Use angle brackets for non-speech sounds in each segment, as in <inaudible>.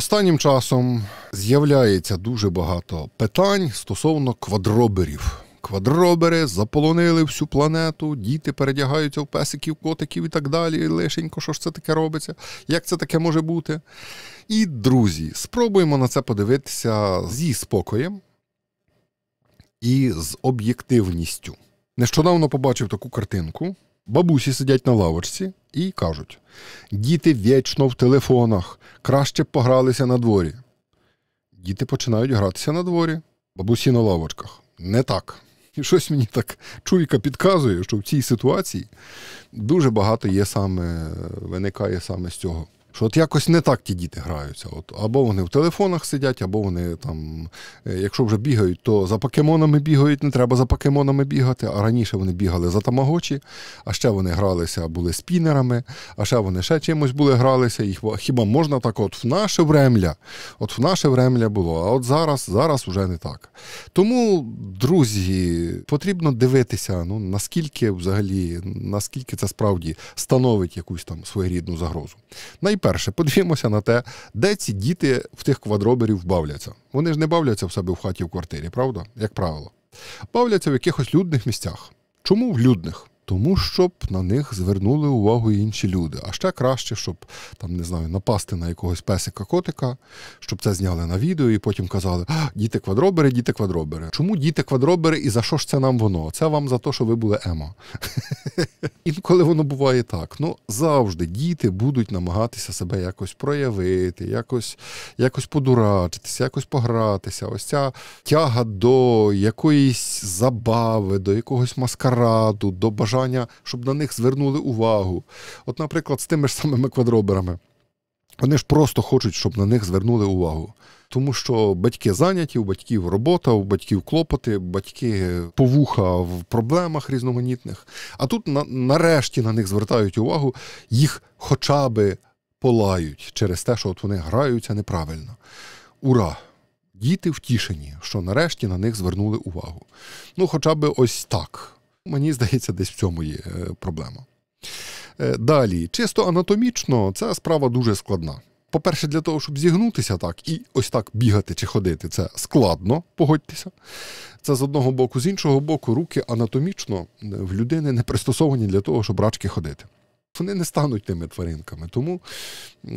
Останнім часом з'являється дуже багато питань стосовно квадроберів. Квадробери заполонили всю планету, діти передягаються в песиків, котиків і так далі. Лишенько, що ж це таке робиться? Як це таке може бути? І, друзі, спробуємо на це подивитися зі спокоєм і з об'єктивністю. Нещодавно побачив таку картинку. Бабусі сидять на лавочці і кажуть: діти вічно в телефонах, краще б погралися на дворі. Діти починають гратися на дворі, бабусі на лавочках. Не так. І щось мені так чуйка підказує, що в цій ситуації дуже багато є саме, виникає саме з цього. Що от якось не так ті діти граються. От Або вони в телефонах сидять, або вони там, е, якщо вже бігають, то за покемонами бігають, не треба за покемонами бігати. А раніше вони бігали за тамагочі, а ще вони гралися, були спінерами, а ще вони ще чимось були гралися. І хіба можна так, от в наше времля, от в наше времля було, а от зараз, зараз вже не так. Тому, друзі, потрібно дивитися, ну наскільки взагалі, наскільки це справді становить якусь там своєрідну загрозу перше, подивімося на те, де ці діти в тих квадроберів бавляться. Вони ж не бавляться в себе в хаті в квартирі, правда? Як правило, бавляться в якихось людних місцях. Чому в людних? тому щоб на них звернули увагу інші люди. А ще краще, щоб там не знаю, напасти на якогось песика-котика, щоб це зняли на відео і потім казали: діти квадробери, діти квадробери. Чому діти квадробери і за що ж це нам воно? Це вам за те, що ви були емо. <laughs> Інколи воно буває так. Ну завжди діти будуть намагатися себе якось проявити, якось якось подурачитися, якось погратися. Ось ця тяга до якоїсь забави, до якогось маскараду, до бажання бажання, щоб на них звернули увагу. От, наприклад, з тими ж самими квадроберами. Вони ж просто хочуть, щоб на них звернули увагу. Тому що батьки зайняті, у батьків робота, у батьків клопоти, батьки повуха в проблемах різноманітних. А тут на, нарешті на них звертають увагу, їх хоча би полають через те, що от вони граються неправильно. Ура! Діти втішені, що нарешті на них звернули увагу. Ну, хоча б ось так мені здається, десь в цьому є е, проблема. Е, далі, чисто анатомічно, ця справа дуже складна. По-перше, для того, щоб зігнутися так і ось так бігати чи ходити, це складно, погодьтеся. Це з одного боку, з іншого боку, руки анатомічно е, в людини не пристосовані для того, щоб рачки ходити. Вони не стануть тими тваринками. Тому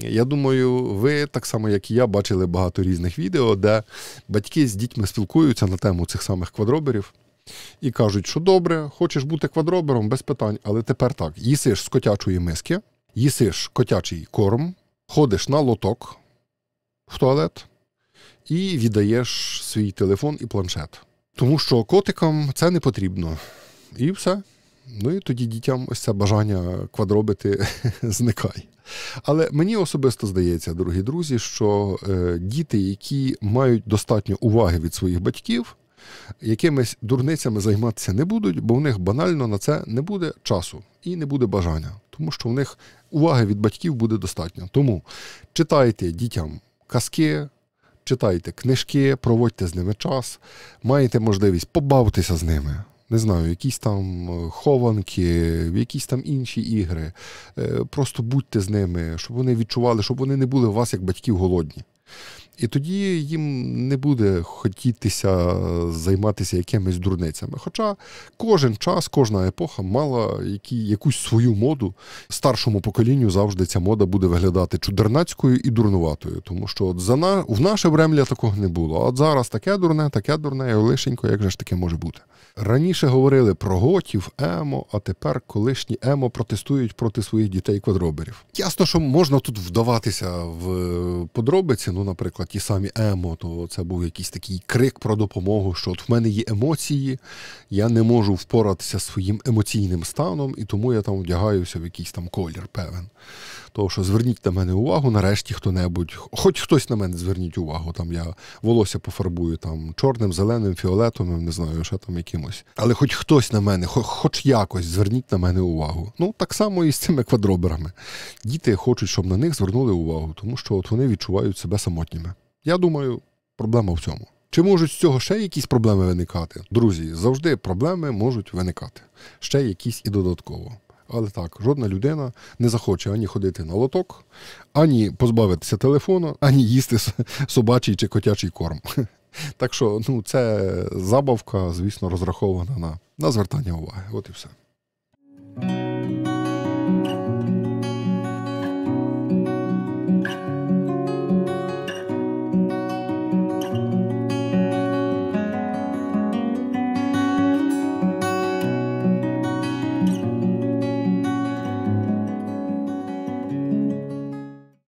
я думаю, ви так само, як і я, бачили багато різних відео, де батьки з дітьми спілкуються на тему цих самих квадроберів і кажуть, що добре, хочеш бути квадробером, без питань, але тепер так: їсиш з котячої миски, їсиш котячий корм, ходиш на лоток в туалет і віддаєш свій телефон і планшет. Тому що котикам це не потрібно. І все. Ну і тоді дітям ось це бажання квадробити <laughs> зникає. Але мені особисто здається, дорогі друзі, що е, діти, які мають достатньо уваги від своїх батьків, якимись дурницями займатися не будуть, бо в них банально на це не буде часу і не буде бажання, тому що в них уваги від батьків буде достатньо. Тому читайте дітям казки. Читайте книжки, проводьте з ними час, маєте можливість побавитися з ними. Не знаю, якісь там е, хованки, якісь там інші ігри. Е, просто будьте з ними, щоб вони відчували, щоб вони не були у вас як батьків голодні. І тоді їм не буде хотітися займатися якимись дурницями. Хоча кожен час, кожна епоха мала які, якусь свою моду. Старшому поколінню завжди ця мода буде виглядати чудернацькою і дурнуватою, тому що от за на в наше Бремля такого не було. А от зараз таке дурне, таке дурне, і лишенько, як же ж таке може бути. Раніше говорили про готів, емо, а тепер колишні емо протестують проти своїх дітей-квадроберів. Ясно, що можна тут вдаватися в е, подробиці. Ну, наприклад, ті самі емо, то це був якийсь такий крик про допомогу, що от в мене є емоції, я не можу впоратися своїм емоційним станом, і тому я там вдягаюся в якийсь там колір певен того, що зверніть на мене увагу, нарешті хто-небудь, хоч хтось на мене зверніть увагу. Там я волосся пофарбую там чорним, зеленим, фіолетовим, не знаю, ще там якимось. Але хоч хтось на мене, хоч якось зверніть на мене увагу. Ну так само і з цими квадроберами. Діти хочуть, щоб на них звернули увагу, тому що от вони відчувають себе самотніми. Я думаю, проблема в цьому. Чи можуть з цього ще якісь проблеми виникати? Друзі, завжди проблеми можуть виникати. Ще якісь і додатково але так, жодна людина не захоче ані ходити на лоток, ані позбавитися телефону, ані їсти собачий чи котячий корм. Так що, ну це забавка, звісно, розрахована на, на звертання уваги. От і все.